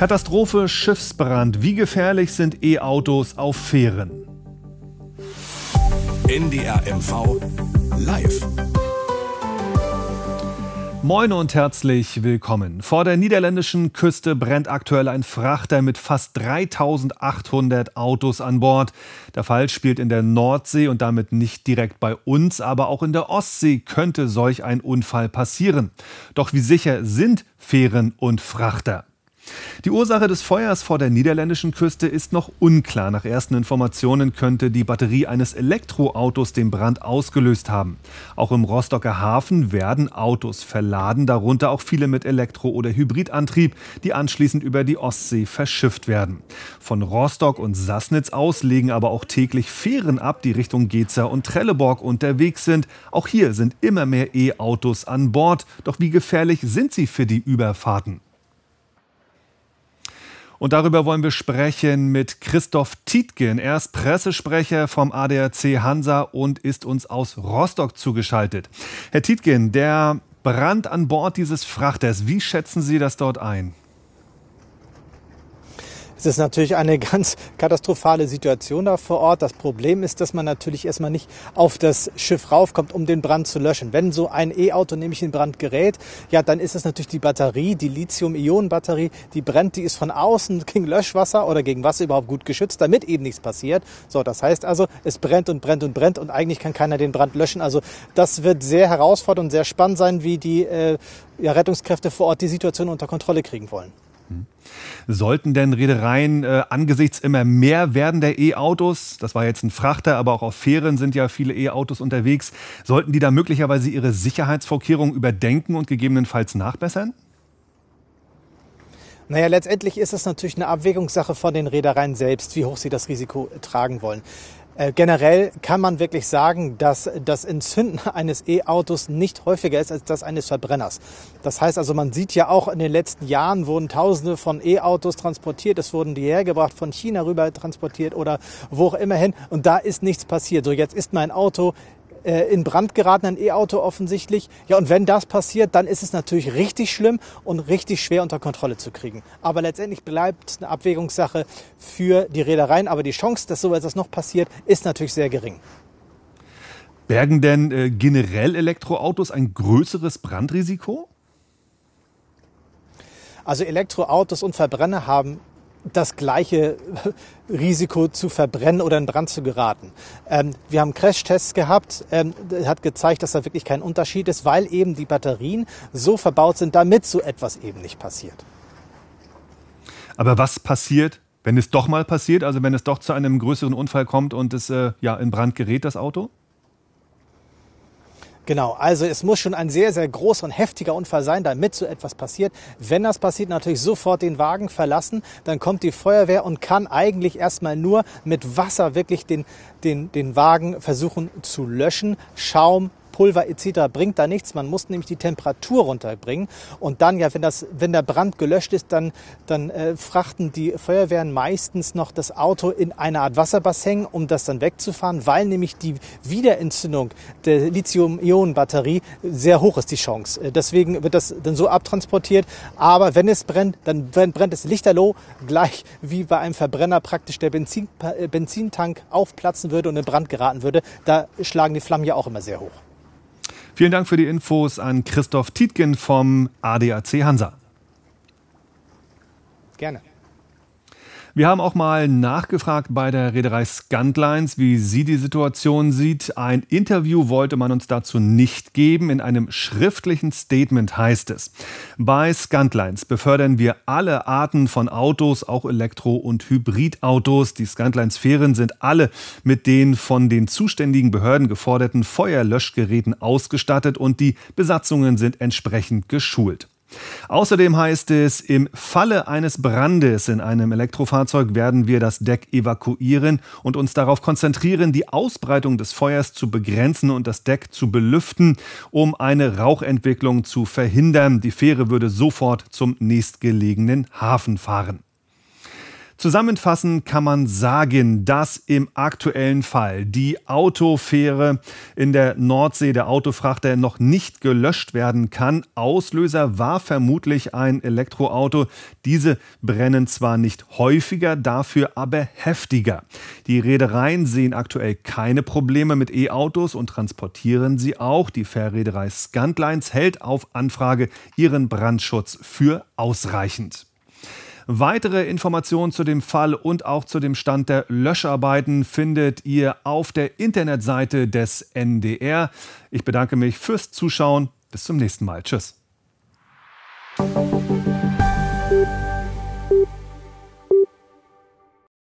Katastrophe Schiffsbrand. Wie gefährlich sind E-Autos auf Fähren? NDR MV live. Moin und herzlich willkommen. Vor der niederländischen Küste brennt aktuell ein Frachter mit fast 3800 Autos an Bord. Der Fall spielt in der Nordsee und damit nicht direkt bei uns, aber auch in der Ostsee könnte solch ein Unfall passieren. Doch wie sicher sind Fähren und Frachter? Die Ursache des Feuers vor der niederländischen Küste ist noch unklar. Nach ersten Informationen könnte die Batterie eines Elektroautos den Brand ausgelöst haben. Auch im Rostocker Hafen werden Autos verladen, darunter auch viele mit Elektro- oder Hybridantrieb, die anschließend über die Ostsee verschifft werden. Von Rostock und Sassnitz aus legen aber auch täglich Fähren ab, die Richtung Geza und Trelleborg unterwegs sind. Auch hier sind immer mehr E-Autos an Bord. Doch wie gefährlich sind sie für die Überfahrten? Und darüber wollen wir sprechen mit Christoph Tietgen. Er ist Pressesprecher vom ADAC Hansa und ist uns aus Rostock zugeschaltet. Herr Tietgen, der Brand an Bord dieses Frachters, wie schätzen Sie das dort ein? Es ist natürlich eine ganz katastrophale Situation da vor Ort. Das Problem ist, dass man natürlich erstmal nicht auf das Schiff raufkommt, um den Brand zu löschen. Wenn so ein E-Auto nämlich in Brand gerät, ja, dann ist es natürlich die Batterie, die Lithium-Ionen-Batterie, die brennt, die ist von außen gegen Löschwasser oder gegen Wasser überhaupt gut geschützt, damit eben nichts passiert. So, das heißt also, es brennt und brennt und brennt und eigentlich kann keiner den Brand löschen. Also das wird sehr herausfordernd und sehr spannend sein, wie die äh, ja, Rettungskräfte vor Ort die Situation unter Kontrolle kriegen wollen. Hm. Sollten denn Reedereien äh, angesichts immer mehr werdender E-Autos, das war jetzt ein Frachter, aber auch auf Fähren sind ja viele E-Autos unterwegs, sollten die da möglicherweise ihre Sicherheitsvorkehrungen überdenken und gegebenenfalls nachbessern? Naja, letztendlich ist es natürlich eine Abwägungssache von den Reedereien selbst, wie hoch sie das Risiko tragen wollen. Äh, generell kann man wirklich sagen, dass das Entzünden eines E-Autos nicht häufiger ist als das eines Verbrenners. Das heißt also, man sieht ja auch in den letzten Jahren wurden Tausende von E-Autos transportiert, es wurden die hergebracht, von China rüber transportiert oder wo auch immerhin. und da ist nichts passiert. So, jetzt ist mein Auto äh, in Brand geraten, ein E-Auto offensichtlich. Ja, und wenn das passiert, dann ist es natürlich richtig schlimm und richtig schwer unter Kontrolle zu kriegen. Aber letztendlich bleibt eine Abwägungssache für die Reedereien. Aber die Chance, dass so etwas noch passiert, ist natürlich sehr gering. Bergen denn äh, generell Elektroautos ein größeres Brandrisiko? Also Elektroautos und Verbrenner haben das gleiche Risiko zu verbrennen oder dran zu geraten. Ähm, wir haben Crashtests gehabt, ähm, hat gezeigt, dass da wirklich kein Unterschied ist, weil eben die Batterien so verbaut sind, damit so etwas eben nicht passiert. Aber was passiert, wenn es doch mal passiert, also wenn es doch zu einem größeren Unfall kommt und es äh, ja in Brand gerät, das Auto? Genau, also es muss schon ein sehr, sehr großer und heftiger Unfall sein, damit so etwas passiert. Wenn das passiert, natürlich sofort den Wagen verlassen, dann kommt die Feuerwehr und kann eigentlich erstmal nur mit Wasser wirklich den, den, den Wagen versuchen zu löschen. Schaum, Pulver etc. bringt da nichts. Man muss nämlich die Temperatur runterbringen. Und dann, ja, wenn, das, wenn der Brand gelöscht ist, dann, dann äh, frachten die Feuerwehren meistens noch das Auto in eine Art Wasserbassin, um das dann wegzufahren, weil nämlich die Wiederentzündung der Lithium-Ionen-Batterie sehr hoch ist, die Chance. Äh, deswegen wird das dann so abtransportiert. Aber wenn es brennt, dann brennt es lichterloh, gleich wie bei einem Verbrenner praktisch der Benzin, äh, Benzintank aufplatzen würde und in Brand geraten würde. Da schlagen die Flammen ja auch immer sehr hoch. Vielen Dank für die Infos an Christoph Tietgen vom ADAC Hansa. Gerne. Wir haben auch mal nachgefragt bei der Reederei Scandlines, wie sie die Situation sieht. Ein Interview wollte man uns dazu nicht geben. In einem schriftlichen Statement heißt es, bei Scandlines befördern wir alle Arten von Autos, auch Elektro- und Hybridautos. Die Scandlines-Fähren sind alle mit den von den zuständigen Behörden geforderten Feuerlöschgeräten ausgestattet und die Besatzungen sind entsprechend geschult. Außerdem heißt es, im Falle eines Brandes in einem Elektrofahrzeug werden wir das Deck evakuieren und uns darauf konzentrieren, die Ausbreitung des Feuers zu begrenzen und das Deck zu belüften, um eine Rauchentwicklung zu verhindern. Die Fähre würde sofort zum nächstgelegenen Hafen fahren. Zusammenfassend kann man sagen, dass im aktuellen Fall die Autofähre in der Nordsee der Autofrachter noch nicht gelöscht werden kann. Auslöser war vermutlich ein Elektroauto. Diese brennen zwar nicht häufiger, dafür aber heftiger. Die Reedereien sehen aktuell keine Probleme mit E-Autos und transportieren sie auch. Die Fährreederei Scantlines hält auf Anfrage ihren Brandschutz für ausreichend. Weitere Informationen zu dem Fall und auch zu dem Stand der Löscharbeiten findet ihr auf der Internetseite des NDR. Ich bedanke mich fürs Zuschauen. Bis zum nächsten Mal. Tschüss.